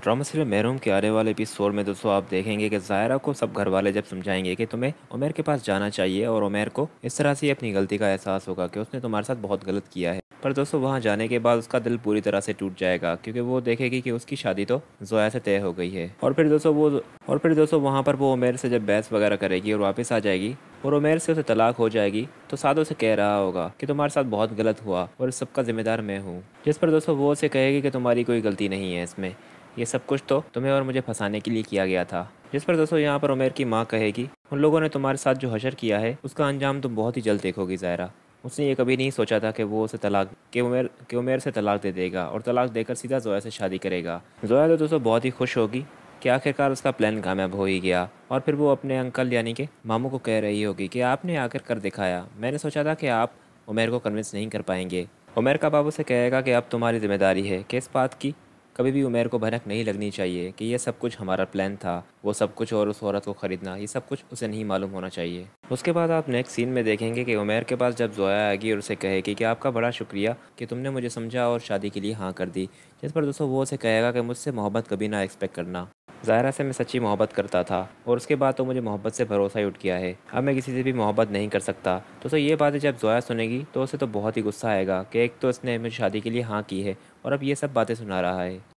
drama serial महरूम के आने वाले एपिसोड में दोस्तों आप देखेंगे कि जायरा को सब घर वाले जब समझाएंगे कि तुम्हें उमेर के पास जाना चाहिए और उमेर को इस तरह से अपनी गलती का एहसास होगा कि उसने तुम्हारे साथ बहुत गलत किया है पर दोस्तों वहाँ जाने के बाद उसका दिल पूरी तरह से टूट जाएगा क्योंकि वो देखेगी कि उसकी शादी तो जोया से तय हो गई है और फिर दोस्तों वो और फिर दोस्तों वहाँ पर वो उमेर से जब बहस वगैरह करेगी और वापस आ जाएगी और उमेर से उसे तलाक हो जाएगी तो साद उसे कह रहा होगा कि तुम्हारे साथ बहुत गलत हुआ और इस सबका जिम्मेदार मैं हूँ जिस पर दोस्तों वो उसे कहेगी कि तुम्हारी कोई गलती नहीं है इसमें ये सब कुछ तो तुम्हें और मुझे फंसाने के लिए किया गया था जिस पर दोस्तों यहाँ पर उमेर की माँ कहेगी उन लोगों ने तुम्हारे साथ जो हशर किया है उसका अंजाम तुम बहुत ही जल्द देखोगी ज़ायरा उसने ये कभी नहीं सोचा था कि वो उसे तलाक के उमेर के उमेर से तलाक दे देगा और तलाक देकर सीधा जोया से शादी करेगा जोया तो दोस्तों बहुत ही खुश होगी कि आखिरकार उसका प्लान कामयाब हो ही गया और फिर वो अपने अंकल यानी कि मामू को कह रही होगी कि आपने आकर कर दिखाया मैंने सोचा था कि आप उमेर को कन्विंस नहीं कर पाएंगे उमेर का बाबू उसे कहेगा कि अब तुम्हारी जिम्मेदारी है कि इस बात की कभी भी उमेर को भनक नहीं लगनी चाहिए कि यह सब कुछ हमारा प्लान था वो सब कुछ और उस औरत को ख़रीदना ये सब कुछ उसे नहीं मालूम होना चाहिए उसके बाद आप नेक्स्ट सीन में देखेंगे कि उमेर के पास जब जोया आएगी और उसे कहेगी कि आपका बड़ा शुक्रिया कि तुमने मुझे समझा और शादी के लिए हाँ कर दी जिस पर दोस्तों वो उसे कहेगा कि मुझसे मोहब्बत कभी ना एक्सपेक्ट करना ज़ाहरा से मैं सच्ची मोहब्बत करता था और उसके बाद तो मुझे मोहब्बत से भरोसा ही उठ गया है अब मैं किसी से भी मोहब्बत नहीं कर सकता तो सर ये बातें जब जोया सुनेगी तो उसे तो बहुत ही गुस्सा आएगा कि एक तो इसने मुझे शादी के लिए हाँ की है और अब ये सब बातें सुना रहा है